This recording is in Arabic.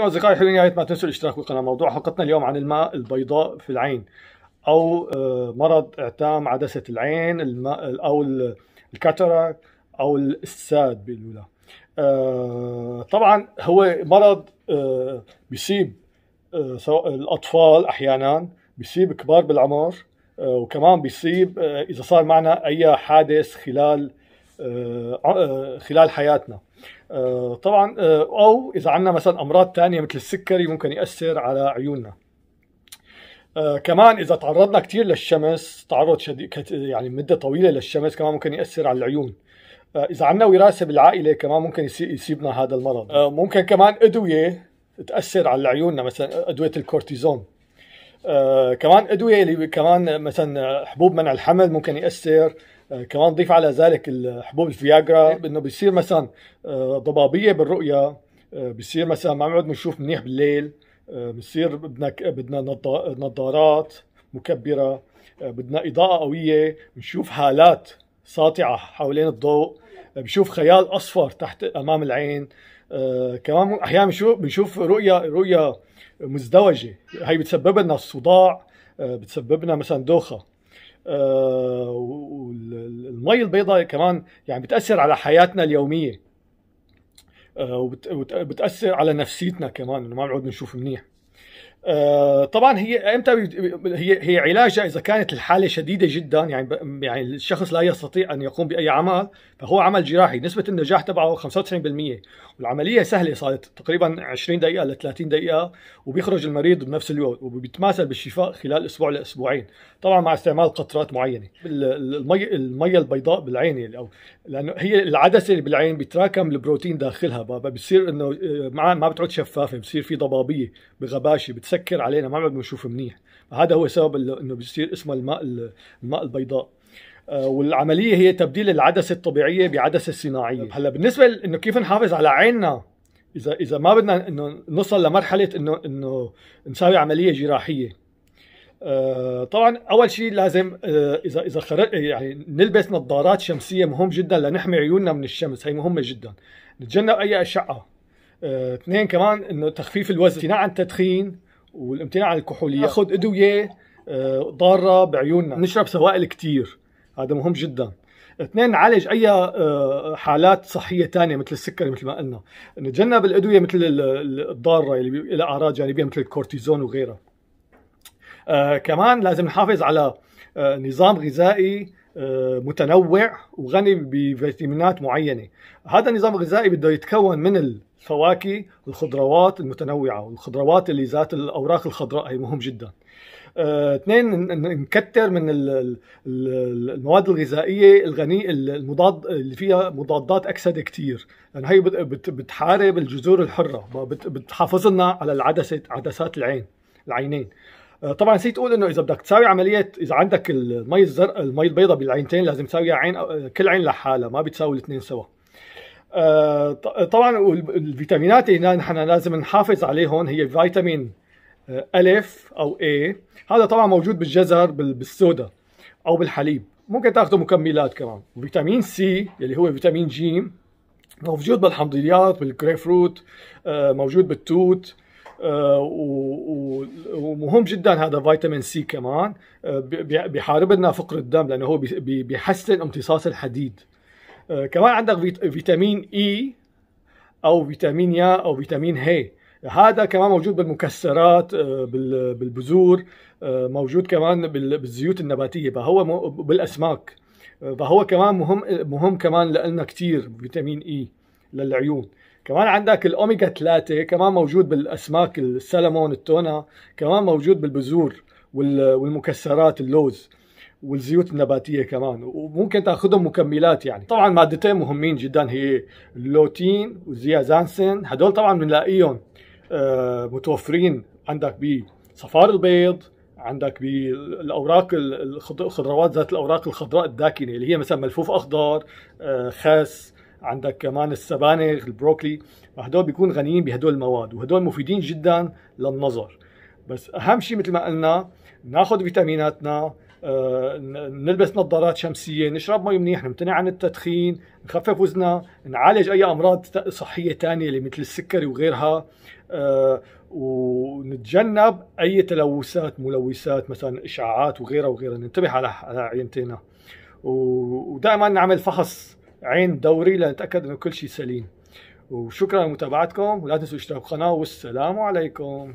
أصدقائي حلوين يا ريت ما تنسوا الاشتراك بالقناة موضوع حلقتنا اليوم عن الماء البيضاء في العين أو آه، مرض اعتام عدسة العين الماء أو الكاتراك أو الساد بيقولوا آه، طبعا هو مرض آه، بيصيب الأطفال أحيانا بيصيب كبار بالعمر وكمان بيصيب إذا صار معنا أي حادث خلال آه، آه، خلال حياتنا آه، طبعا او اذا عندنا مثلا امراض ثانيه مثل السكري ممكن ياثر على عيوننا كمان اذا تعرضنا كثير للشمس تعرض شديد يعني مده طويله للشمس كمان ممكن ياثر على العيون اذا عندنا وراثه بالعائله كمان ممكن يصيبنا هذا المرض ممكن كمان ادويه تاثر على عيوننا مثلا ادويه الكورتيزون آه، كمان ادويه اللي كمان مثلا حبوب منع الحمل ممكن ياثر آه كمان ضيف على ذلك حبوب الفياجرا انه بيصير مثلا آه ضبابيه بالرؤيه آه بيصير مثلا ما بنعود بنشوف منيح بالليل آه بصير بدنا بدنا نظارات مكبره آه بدنا اضاءه قويه بنشوف حالات ساطعه حوالين الضوء بشوف خيال اصفر تحت امام العين آه كمان احيانا بنشوف بنشوف رؤيه رؤيه مزدوجه هي بتسبب لنا الصداع آه بتسبب لنا مثلا دوخه آه والمي البيضاء كمان يعني بتاثر على حياتنا اليوميه آه، وبتاثر على نفسيتنا كمان انه ما بنعود نشوف منيح آه، طبعا هي امتى هي هي علاجها اذا كانت الحاله شديده جدا يعني يعني الشخص لا يستطيع ان يقوم باي عمل فهو عمل جراحي نسبه النجاح تبعه 95% والعمليه سهله صارت تقريبا 20 دقيقه ل 30 دقيقه وبيخرج المريض بنفس اليوم وبيتماثل بالشفاء خلال اسبوع لاسبوعين طبعا مع استعمال قطرات معينه المي المي البيضاء بالعين او لانه هي العدسه اللي بالعين بيتراكم البروتين داخلها بتصير انه آه، ما بتعود شفافه بصير في ضبابيه بغباشه سكر علينا ما عدنا نشوف منيح هذا هو سبب انه بيصير اسمه الماء الماء البيضاء آه، والعمليه هي تبديل العدسه الطبيعيه بعدسه صناعيه طيب. هلا بالنسبه انه كيف نحافظ على عيننا اذا اذا ما بدنا انه نوصل لمرحله انه انه نساوي عمليه جراحيه آه، طبعا اول شيء لازم آه، اذا اذا خرج يعني نلبس نظارات شمسيه مهم جدا لنحمي عيوننا من الشمس هي مهمه جدا نتجنب اي اشعه اثنين كمان انه تخفيف الوزن امتناع عن التدخين والامتناع عن الكحول آه. ياخذ ادويه آه، ضاره بعيوننا نشرب سوائل كثير هذا مهم جدا اثنين نعالج اي آه، حالات صحيه ثانيه مثل السكري مثل ما قلنا نتجنب الادويه مثل الضاره اللي لها اعراض جانبيه مثل الكورتيزون وغيرها آه كمان لازم نحافظ على آه نظام غذائي متنوع وغني بفيتامينات معينه هذا النظام الغذائي بده يتكون من الفواكه الخضروات المتنوعه والخضروات اللي ذات الاوراق الخضراء هي مهم جدا آه، اثنين نكتر من المواد الغذائيه الغني المضاد اللي فيها مضادات اكسده كثير لان يعني هي بتحارب الجذور الحره بتحافظ لنا على العدسه عدسات العين العينين آه، طبعا نسيت اقول انه اذا بدك تساوي عمليه اذا عندك المي الزرق المي البيضاء بالعينتين لازم تساويها عين آه، كل عين لحالها ما بتساوي الاثنين سوا آه، طبعا الفيتامينات اللي نحن لازم نحافظ عليهم هي فيتامين الف او اي هذا طبعا موجود بالجزر بالسودا او بالحليب ممكن تاخذوا مكملات كمان فيتامين سي اللي هو فيتامين جيم موجود بالحمضيات بالكريفروت موجود بالتوت آه، ومهم جدا هذا فيتامين سي كمان آه، بيحارب لنا فقر الدم لانه هو بيحسن امتصاص الحديد آه، كمان عندك فيتامين اي e او فيتامين يا او فيتامين هي هذا كمان موجود بالمكسرات بالبذور موجود كمان بالزيوت النباتيه فهو بالاسماك فهو كمان مهم مهم كمان لنا كثير فيتامين اي e للعيون كمان عندك الاوميجا 3 كمان موجود بالاسماك السلمون التونه كمان موجود بالبذور والمكسرات اللوز والزيوت النباتيه كمان وممكن تاخذهم مكملات يعني طبعا مادتين مهمين جدا هي اللوتين والزيازانسين هدول طبعا بنلاقيهم آه، متوفرين عندك بصفار البيض عندك بالاوراق الخضروات ذات الاوراق الخضراء الداكنه اللي هي مثلا ملفوف اخضر آه، خس عندك كمان السبانخ البروكلي هدول بيكون غنيين بهدول المواد وهدول مفيدين جدا للنظر بس اهم شيء مثل ما قلنا ناخذ فيتاميناتنا آه، نلبس نظارات شمسيه نشرب مي منيح نمتنع عن التدخين نخفف وزننا نعالج اي امراض صحيه ثانيه اللي مثل السكري وغيرها آه، ونتجنب اي تلوثات ملوثات مثلا اشعاعات وغيرها وغيرها ننتبه على على عينتنا ودائما نعمل فحص عين دوري لنتاكد انه كل شيء سليم وشكرا لمتابعتكم ولا تنسوا اشتراك القناه والسلام عليكم